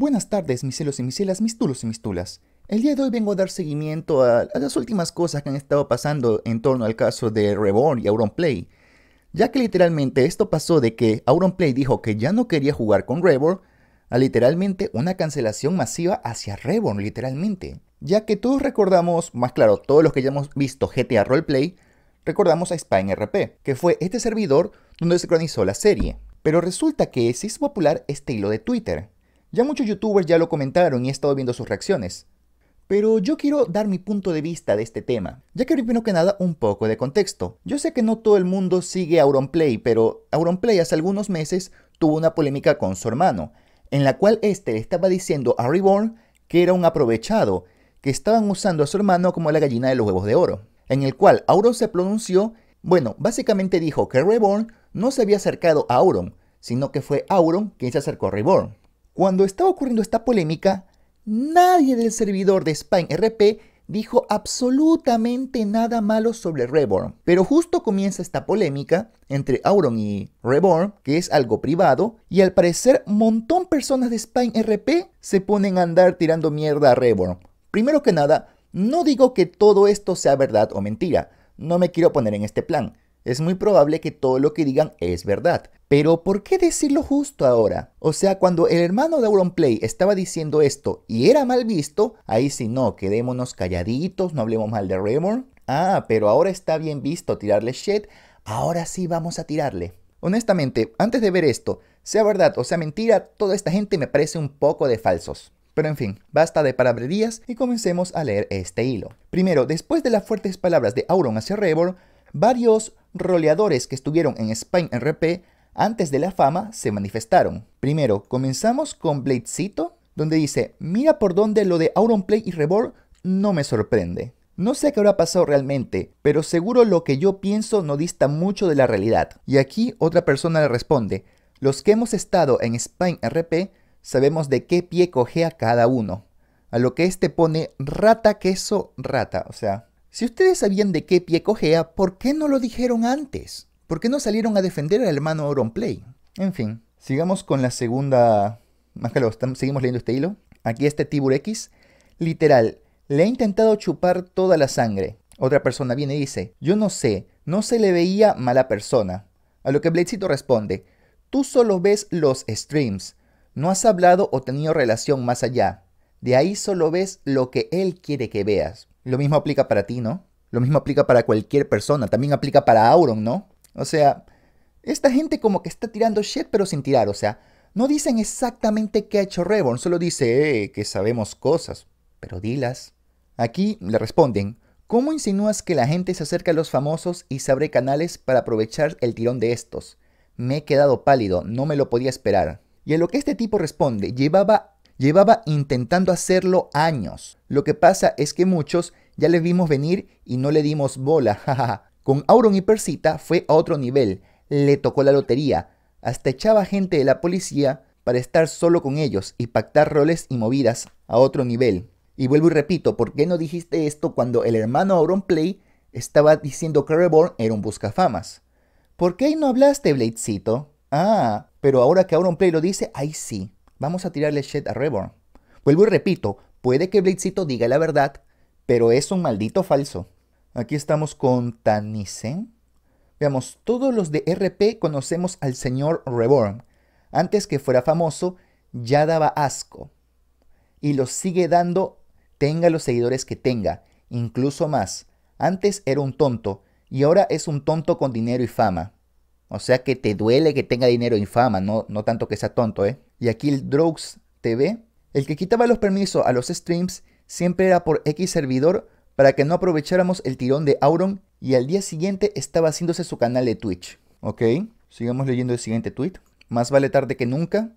Buenas tardes, mis celos y mis celas, mis tulos y mis tulas. El día de hoy vengo a dar seguimiento a, las últimas cosas que han estado pasando en torno al caso de Reborn y Auronplay. Ya que literalmente esto pasó de que Auronplay dijo que ya no quería jugar con Reborn, a literalmente una cancelación masiva hacia Reborn, literalmente. Ya que todos recordamos, más claro, todos los que ya hemos visto GTA Roleplay, recordamos a Spine RP, que fue este servidor donde se cronizó la serie. Pero resulta que se hizo popular este hilo de Twitter, ya muchos youtubers ya lo comentaron y he estado viendo sus reacciones. Pero yo quiero dar mi punto de vista de este tema, ya que primero que nada un poco de contexto. Yo sé que no todo el mundo sigue Auronplay, pero Auronplay hace algunos meses tuvo una polémica con su hermano, en la cual este le estaba diciendo a Reborn que era un aprovechado, que estaban usando a su hermano como la gallina de los huevos de oro, en el cual Auron se pronunció, bueno, básicamente dijo que Reborn no se había acercado a Auron, sino que fue Auron quien se acercó a Reborn. Cuando estaba ocurriendo esta polémica, nadie del servidor de Spain RP dijo absolutamente nada malo sobre Reborn. Pero justo comienza esta polémica entre Auron y Reborn, que es algo privado, y al parecer montón personas de Spain RP se ponen a andar tirando mierda a Reborn. Primero que nada, no digo que todo esto sea verdad o mentira, no me quiero poner en este plan. Es muy probable que todo lo que digan es verdad. Pero ¿por qué decirlo justo ahora? O sea, cuando el hermano de Auronplay estaba diciendo esto y era mal visto, ahí sí no, quedémonos calladitos, no hablemos mal de Reborn. Ah, pero ahora está bien visto tirarle shit, ahora sí vamos a tirarle. Honestamente, antes de ver esto, sea verdad o sea mentira, toda esta gente me parece un poco de falsos. Pero en fin, basta de palabrerías y comencemos a leer este hilo. Primero, después de las fuertes palabras de Auron hacia Reborn, Varios roleadores que estuvieron en Spine RP antes de la fama se manifestaron. Primero, comenzamos con Bladecito, donde dice, mira por dónde lo de Auronplay y Reborn no me sorprende. No sé qué habrá pasado realmente, pero seguro lo que yo pienso no dista mucho de la realidad. Y aquí otra persona le responde, los que hemos estado en Spine RP sabemos de qué pie cojea cada uno. A lo que este pone rata queso rata, o sea, si ustedes sabían de qué pie cojea, ¿por qué no lo dijeron antes? ¿Por qué no salieron a defender al hermano Play? En fin, sigamos con la segunda... Más que lo, seguimos leyendo este hilo. Aquí este Tibur X, literal, le ha intentado chupar toda la sangre. Otra persona viene y dice, yo no sé, no se le veía mala persona. A lo que Bladecito responde, tú solo ves los streams, no has hablado o tenido relación más allá. De ahí solo ves lo que él quiere que veas. Lo mismo aplica para ti, ¿no? Lo mismo aplica para cualquier persona. También aplica para Auron, ¿no? O sea, esta gente como que está tirando shit pero sin tirar. O sea, no dicen exactamente qué ha hecho Reborn. Solo dice eh, que sabemos cosas. Pero dilas. Aquí le responden. ¿Cómo insinúas que la gente se acerca a los famosos y se abre canales para aprovechar el tirón de estos? Me he quedado pálido, no me lo podía esperar. Y a lo que este tipo responde, llevaba Llevaba intentando hacerlo años. Lo que pasa es que muchos ya le vimos venir y no le dimos bola. Con Auron y Persita fue a otro nivel. Le tocó la lotería. Hasta echaba gente de la policía para estar solo con ellos y pactar roles y movidas a otro nivel. Y vuelvo y repito, ¿por qué no dijiste esto cuando el hermano Auron Play estaba diciendo que Reborn era un buscafamas? ¿Por qué no hablaste, Bladecito? Ah, pero ahora que Auron Play lo dice, ahí sí vamos a tirarle shit a Reborn. Vuelvo y repito, puede que Blitzito diga la verdad, pero es un maldito falso. Aquí estamos con Tanisen. Veamos, todos los de RP conocemos al señor Reborn. Antes que fuera famoso, ya daba asco. Y lo sigue dando, tenga los seguidores que tenga, incluso más. Antes era un tonto, y ahora es un tonto con dinero y fama. O sea que te duele que tenga dinero infama, fama, no, no tanto que sea tonto, ¿eh? Y aquí el Drugs TV, el que quitaba los permisos a los streams siempre era por X servidor para que no aprovecháramos el tirón de Auron y al día siguiente estaba haciéndose su canal de Twitch. Ok, sigamos leyendo el siguiente tweet. Más vale tarde que nunca,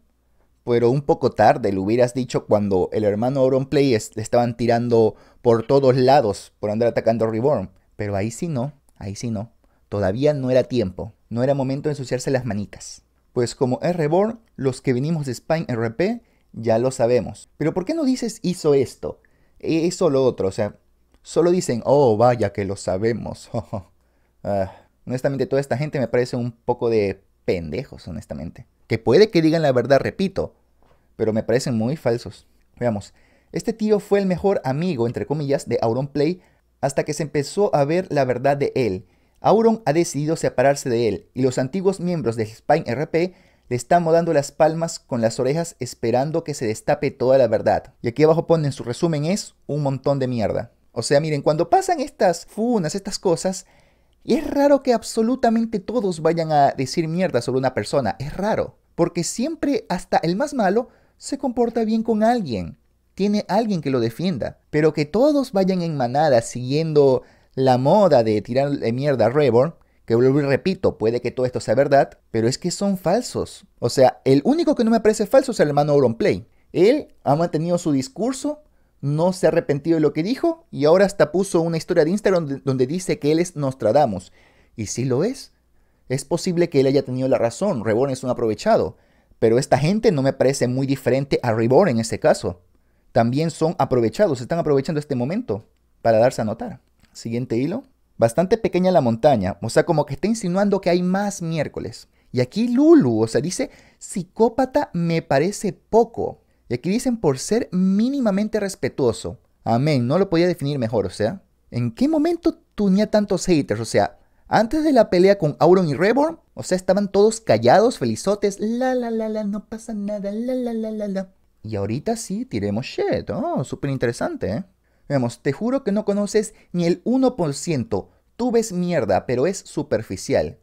pero un poco tarde lo hubieras dicho cuando el hermano Auron Play le estaban tirando por todos lados por andar atacando a Reborn. Pero ahí sí no, ahí sí no. Todavía no era tiempo no era momento de ensuciarse las manitas. Pues como es Reborn, los que venimos de Spine RP ya lo sabemos. Pero ¿por qué no dices hizo esto? E-, eso lo otro, o sea, solo dicen, oh, vaya que lo sabemos. Ah, honestamente, toda esta gente me parece un poco de pendejos, honestamente. Que puede que digan la verdad, repito, pero me parecen muy falsos. Veamos, este tío fue el mejor amigo, entre comillas, de Auron Play hasta que se empezó a ver la verdad de él Auron ha decidido separarse de él y los antiguos miembros del Spine RP le están modando las palmas con las orejas esperando que se destape toda la verdad. Y aquí abajo ponen su resumen es un montón de mierda. O sea, miren, cuando pasan estas funas, estas cosas, es raro que absolutamente todos vayan a decir mierda sobre una persona. Es raro. Porque siempre, hasta el más malo, se comporta bien con alguien. Tiene alguien que lo defienda. Pero que todos vayan en manada siguiendo la moda de tirar de eh, mierda a Reborn, que repito, puede que todo esto sea verdad, pero es que son falsos. O sea, el único que no me parece falso es el hermano play Él ha mantenido su discurso, no se ha arrepentido de lo que dijo y ahora hasta puso una historia de Instagram donde, donde dice que él es Nostradamus. Y sí lo es. Es posible que él haya tenido la razón, Reborn es un aprovechado, pero esta gente no me parece muy diferente a Reborn en ese caso. También son aprovechados, están aprovechando este momento para darse a notar. Siguiente hilo. Bastante pequeña la montaña, o sea, como que está insinuando que hay más miércoles. Y aquí Lulu, o sea, dice, psicópata me parece poco. Y aquí dicen por ser mínimamente respetuoso. Amén, no lo podía definir mejor, o sea. ¿En qué momento tenía tantos haters? O sea, antes de la pelea con Auron y Reborn, o sea, estaban todos callados, felizotes, la la la la, no pasa nada, la la la la la. Y ahorita sí, tiremos shit, oh, súper interesante, ¿eh? Vemos, te juro que no conoces ni el 1%. Tú ves mierda, pero es superficial.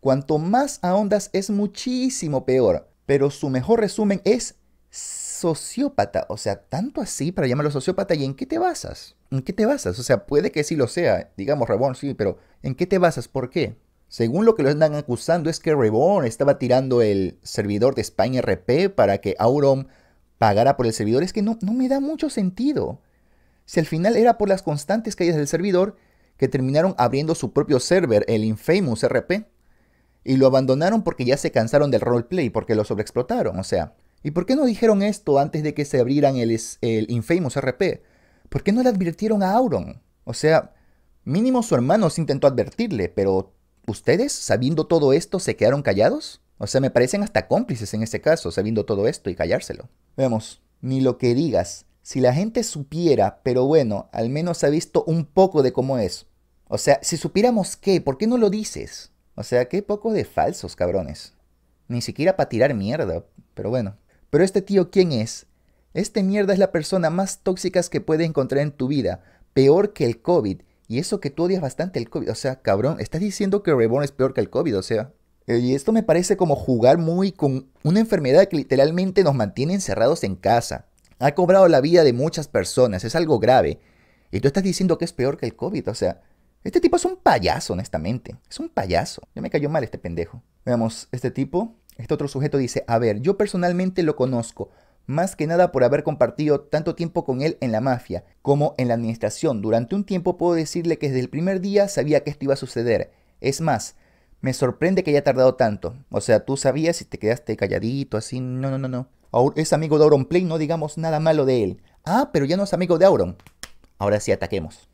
Cuanto más ahondas es muchísimo peor. Pero su mejor resumen es sociópata. O sea, tanto así para llamarlo sociópata. ¿Y en qué te basas? ¿En qué te basas? O sea, puede que sí lo sea. Digamos, Reborn sí, pero ¿en qué te basas? ¿Por qué? Según lo que lo andan acusando es que Reborn estaba tirando el servidor de España RP para que Auron pagara por el servidor. Es que no, no me da mucho sentido si al final era por las constantes caídas del servidor que terminaron abriendo su propio server, el Infamous RP, y lo abandonaron porque ya se cansaron del roleplay, porque lo sobreexplotaron, o sea. ¿Y por qué no dijeron esto antes de que se abrieran el, el Infamous RP? ¿Por qué no le advirtieron a Auron? O sea, mínimo su hermano se intentó advertirle, pero ¿ustedes, sabiendo todo esto, se quedaron callados? O sea, me parecen hasta cómplices en este caso, sabiendo todo esto y callárselo. Veamos, ni lo que digas, si la gente supiera, pero bueno, al menos ha visto un poco de cómo es. O sea, si supiéramos qué, ¿por qué no lo dices? O sea, qué poco de falsos, cabrones. Ni siquiera para tirar mierda, pero bueno. Pero este tío, ¿quién es? Este mierda es la persona más tóxica que puede encontrar en tu vida, peor que el COVID. Y eso que tú odias bastante el COVID. O sea, cabrón, estás diciendo que Reborn es peor que el COVID, o sea. Eh, y esto me parece como jugar muy con una enfermedad que literalmente nos mantiene encerrados en casa ha cobrado la vida de muchas personas, es algo grave. Y tú estás diciendo que es peor que el COVID, o sea, este tipo es un payaso, honestamente. Es un payaso. Yo me cayó mal este pendejo. Veamos, este tipo, este otro sujeto dice, a ver, yo personalmente lo conozco, más que nada por haber compartido tanto tiempo con él en la mafia como en la administración. Durante un tiempo puedo decirle que desde el primer día sabía que esto iba a suceder. Es más, me sorprende que haya tardado tanto. O sea, tú sabías y te quedaste calladito, así, no, no, no, no es amigo de Auron Play, no digamos nada malo de él. Ah, pero ya no es amigo de Auron. Ahora sí, ataquemos.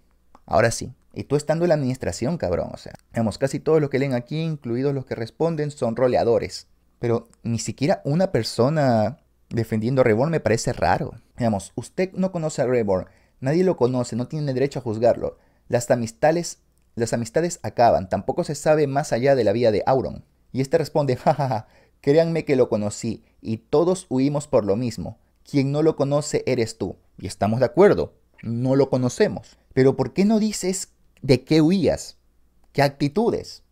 Ahora sí. Y tú estando en la administración, cabrón. O sea, casi todos los que leen aquí, incluidos los que responden, son roleadores. Pero ni siquiera una persona defendiendo a Reborn me parece raro. Veamos, usted no conoce a Reborn, nadie lo conoce, no tiene derecho a juzgarlo. Las amistades, las amistades acaban, tampoco se sabe más allá de la vida de Auron. Y este responde, jajaja, Créanme que lo conocí y todos huimos por lo mismo. Quien no lo conoce eres tú. Y estamos de acuerdo, no lo conocemos. Pero ¿por qué no dices de qué huías? ¿Qué actitudes?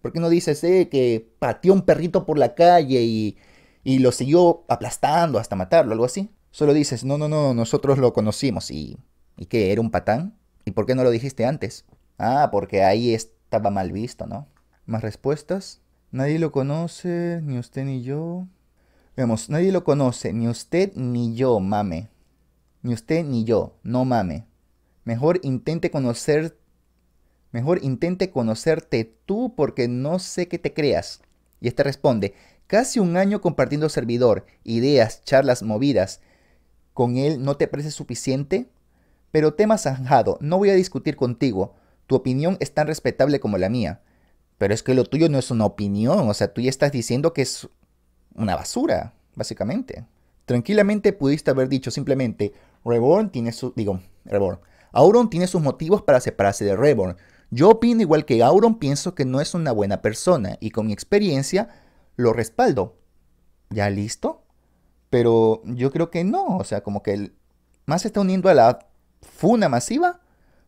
¿Por qué no dices eh, que pateó un perrito por la calle y, y lo siguió aplastando hasta matarlo, algo así? Solo dices, no, no, no, nosotros lo conocimos y... ¿Y qué? ¿Era un patán? ¿Y por qué no lo dijiste antes? Ah, porque ahí estaba mal visto, ¿no? ¿Más respuestas? Nadie lo conoce, ni usted ni yo. Vemos, nadie lo conoce, ni usted ni yo, mame. Ni usted ni yo, no mame. Mejor intente conocer, mejor intente conocerte tú porque no sé qué te creas. Y este responde, casi un año compartiendo servidor, ideas, charlas movidas. ¿Con él no te parece suficiente? Pero tema zanjado, no voy a discutir contigo. Tu opinión es tan respetable como la mía. Pero es que lo tuyo no es una opinión, o sea, tú ya estás diciendo que es una basura, básicamente. Tranquilamente pudiste haber dicho simplemente, Reborn tiene su, digo, Reborn, Auron tiene sus motivos para separarse de Reborn. Yo opino igual que Auron, pienso que no es una buena persona y con mi experiencia lo respaldo. ¿Ya listo? Pero yo creo que no, o sea, como que él más se está uniendo a la funa masiva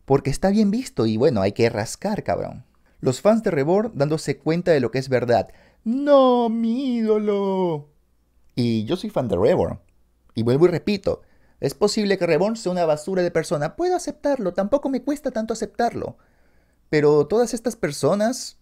porque está bien visto y bueno, hay que rascar, cabrón los fans de Reborn dándose cuenta de lo que es verdad. ¡No, mi ídolo! Y yo soy fan de Reborn. Y vuelvo y repito, es posible que Reborn sea una basura de persona. Puedo aceptarlo, tampoco me cuesta tanto aceptarlo. Pero todas estas personas...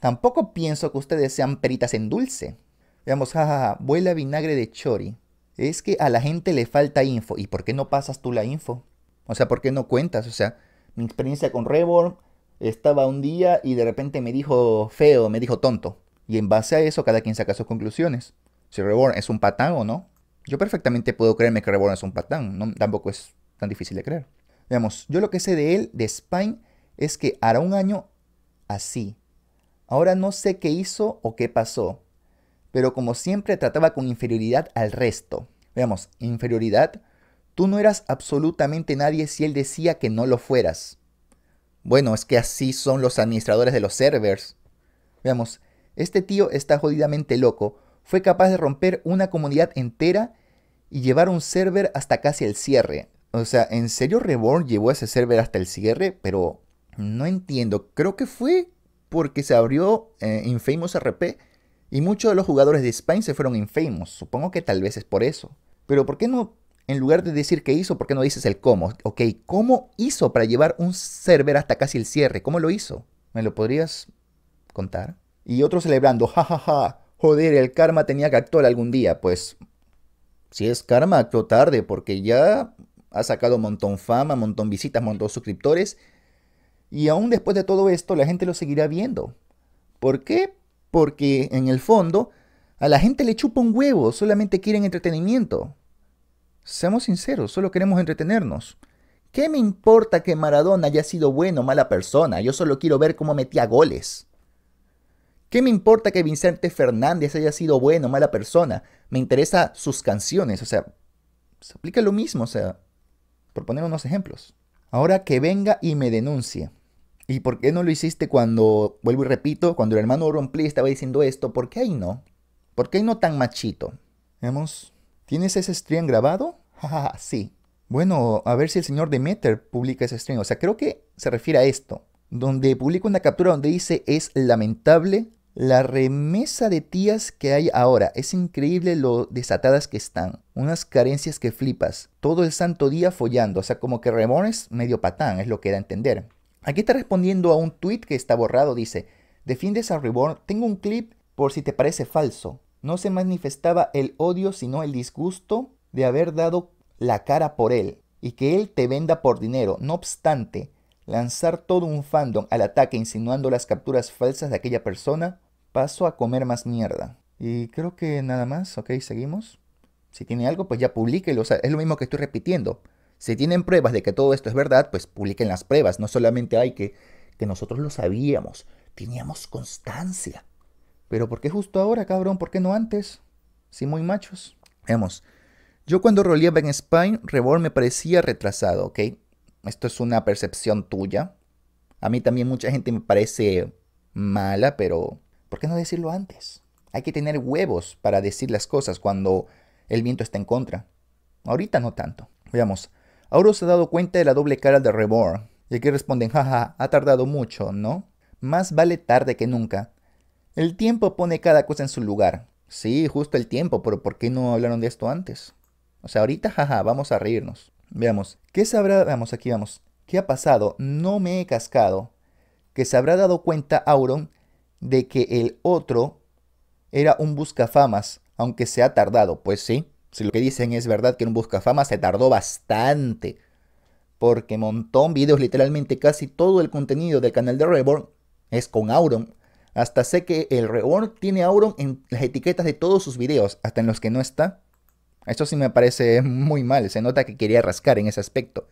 Tampoco pienso que ustedes sean peritas en dulce. Veamos, jajaja, vuela vinagre de chori. Es que a la gente le falta info. ¿Y por qué no pasas tú la info? O sea, ¿por qué no cuentas? O sea, mi experiencia con Reborn, estaba un día y de repente me dijo feo, me dijo tonto. Y en base a eso cada quien saca sus conclusiones. Si Reborn es un patán o no. Yo perfectamente puedo creerme que Reborn es un patán. tampoco es tan difícil de creer. Veamos, yo lo que sé de él, de Spine, es que hará un año así. Ahora no sé qué hizo o qué pasó. Pero como siempre trataba con inferioridad al resto. Veamos, inferioridad. Tú no eras absolutamente nadie si él decía que no lo fueras. Bueno, es que así son los administradores de los servers. Veamos, este tío está jodidamente loco. Fue capaz de romper una comunidad entera y llevar un server hasta casi el cierre. O sea, ¿en serio Reborn llevó ese server hasta el cierre? Pero no entiendo. Creo que fue porque se abrió eh, Infamous RP y muchos de los jugadores de Spain se fueron Infamous. Supongo que tal vez es por eso. Pero ¿por qué no en lugar de decir qué hizo, ¿por qué no dices el cómo? Ok, ¿cómo hizo para llevar un server hasta casi el cierre? ¿Cómo lo hizo? ¿Me lo podrías contar? Y otro celebrando, jajaja, joder, el karma tenía que actuar algún día. Pues, si es karma, actuó tarde, porque ya ha sacado montón fama, montón visitas, montón suscriptores. Y aún después de todo esto, la gente lo seguirá viendo. ¿Por qué? Porque en el fondo, a la gente le chupa un huevo, solamente quieren entretenimiento. Seamos sinceros, solo queremos entretenernos. ¿Qué me importa que Maradona haya sido bueno o mala persona? Yo solo quiero ver cómo metía goles. ¿Qué me importa que Vicente Fernández haya sido bueno o mala persona? Me interesa sus canciones, o sea, se aplica lo mismo, o sea, por poner unos ejemplos. Ahora que venga y me denuncie. ¿Y por qué no lo hiciste cuando, vuelvo y repito, cuando el hermano Rompli estaba diciendo esto? ¿Por qué ahí no? ¿Por qué no tan machito? Vemos, ¿tienes ese stream grabado? sí. Bueno, a ver si el señor Demeter publica ese stream. O sea, creo que se refiere a esto. Donde publica una captura donde dice es lamentable la remesa de tías que hay ahora. Es increíble lo desatadas que están. Unas carencias que flipas. Todo el santo día follando. O sea, como que es medio patán, es lo que da a entender. Aquí está respondiendo a un tweet que está borrado. Dice, defiendes a Reborn. Tengo un clip por si te parece falso. No se manifestaba el odio sino el disgusto de haber dado la cara por él y que él te venda por dinero. No obstante, lanzar todo un fandom al ataque insinuando las capturas falsas de aquella persona, paso a comer más mierda. Y creo que nada más, ok, seguimos. Si tiene algo, pues ya publíquelo. O sea, es lo mismo que estoy repitiendo. Si tienen pruebas de que todo esto es verdad, pues publiquen las pruebas. No solamente hay que, que nosotros lo sabíamos, teníamos constancia. Pero ¿por qué justo ahora, cabrón? ¿Por qué no antes? Si muy machos. Veamos. Yo cuando roleaba en Spine, Reborn me parecía retrasado, ¿ok? Esto es una percepción tuya. A mí también mucha gente me parece mala, pero ¿por qué no decirlo antes? Hay que tener huevos para decir las cosas cuando el viento está en contra. Ahorita no tanto. Veamos. Ahora se ha dado cuenta de la doble cara de Reborn. Y aquí responden, jaja, ha tardado mucho, ¿no? Más vale tarde que nunca. El tiempo pone cada cosa en su lugar. Sí, justo el tiempo, pero ¿por qué no hablaron de esto antes? O sea, ahorita, jaja, vamos a reírnos. Veamos, ¿qué sabrá? Vamos, aquí vamos. ¿Qué ha pasado? No me he cascado. Que se habrá dado cuenta Auron de que el otro era un buscafamas, aunque se ha tardado. Pues sí, si lo que dicen es verdad que un buscafamas se tardó bastante. Porque montón videos, literalmente casi todo el contenido del canal de Reborn es con Auron. Hasta sé que el Reborn tiene Auron en las etiquetas de todos sus videos, hasta en los que no está. Esto sí me parece muy mal, se nota que quería rascar en ese aspecto.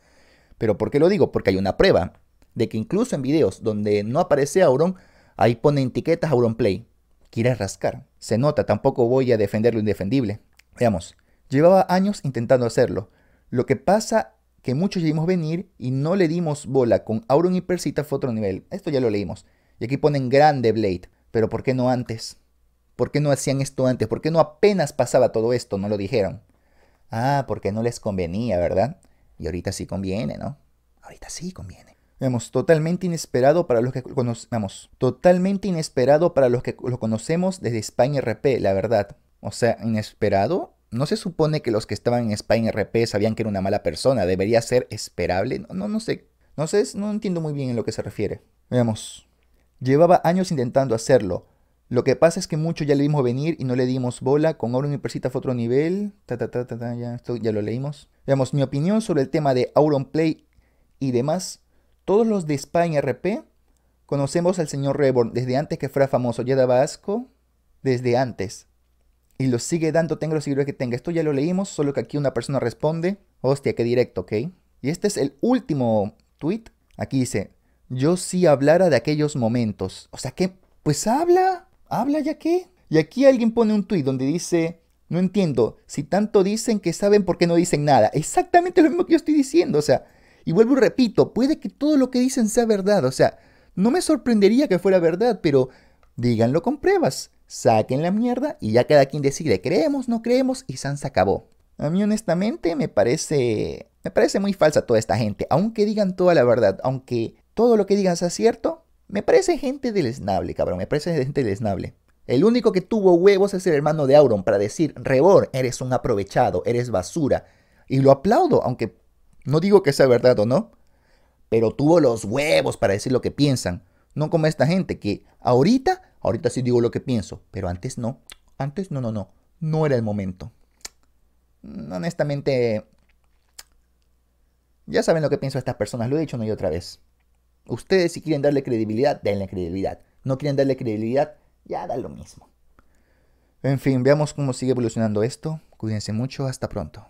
Pero ¿por qué lo digo? Porque hay una prueba de que incluso en videos donde no aparece Auron, ahí pone etiquetas Play Quiere rascar, se nota, tampoco voy a defender lo indefendible. Veamos, llevaba años intentando hacerlo. Lo que pasa que muchos vimos venir y no le dimos bola. Con Auron y Persita fue otro nivel. Esto ya lo leímos. Y aquí ponen grande Blade, pero ¿por qué no antes? ¿Por qué no hacían esto antes? ¿Por qué no apenas pasaba todo esto? No lo dijeron. Ah, porque no les convenía, ¿verdad? Y ahorita sí conviene, ¿no? Ahorita sí conviene. Vemos totalmente inesperado para los que conocemos. Totalmente inesperado para los que lo conocemos desde España RP, la verdad. O sea, inesperado. No se supone que los que estaban en España RP sabían que era una mala persona. Debería ser esperable. No, no, sé. No sé, no entiendo muy bien en lo que se refiere. Veamos. Llevaba años intentando hacerlo lo que pasa es que muchos ya le vimos venir y no le dimos bola. Con Auron y Persita fue otro nivel. ya, esto ya lo leímos. Veamos, mi opinión sobre el tema de Auron Play y demás. Todos los de España RP conocemos al señor Reborn desde antes que fuera famoso. Ya daba asco desde antes. Y lo sigue dando, tenga los seguidores que tenga. Esto ya lo leímos, solo que aquí una persona responde. Hostia, qué directo, ¿ok? Y este es el último tweet. Aquí dice, yo sí hablara de aquellos momentos. O sea, que, pues habla. ¿Habla ya qué? Y aquí alguien pone un tuit donde dice, no entiendo, si tanto dicen que saben por qué no dicen nada. Exactamente lo mismo que yo estoy diciendo, o sea, y vuelvo y repito, puede que todo lo que dicen sea verdad, o sea, no me sorprendería que fuera verdad, pero díganlo con pruebas, saquen la mierda y ya cada quien decide, creemos, no creemos y Sans acabó. A mí honestamente me parece me parece muy falsa toda esta gente, aunque digan toda la verdad, aunque todo lo que digan sea cierto, me parece gente del esnable, cabrón. Me parece gente del esnable. El único que tuvo huevos es el hermano de Auron para decir, Rebor, eres un aprovechado, eres basura. Y lo aplaudo, aunque no digo que sea verdad o no. Pero tuvo los huevos para decir lo que piensan. No como esta gente que ahorita, ahorita sí digo lo que pienso, pero antes no. Antes no, no, no. No era el momento. Mm, honestamente, ya saben lo que pienso estas personas, lo he dicho una y otra vez. Ustedes si quieren darle credibilidad, denle credibilidad. No quieren darle credibilidad, ya da lo mismo. En fin, veamos cómo sigue evolucionando esto. Cuídense mucho, hasta pronto.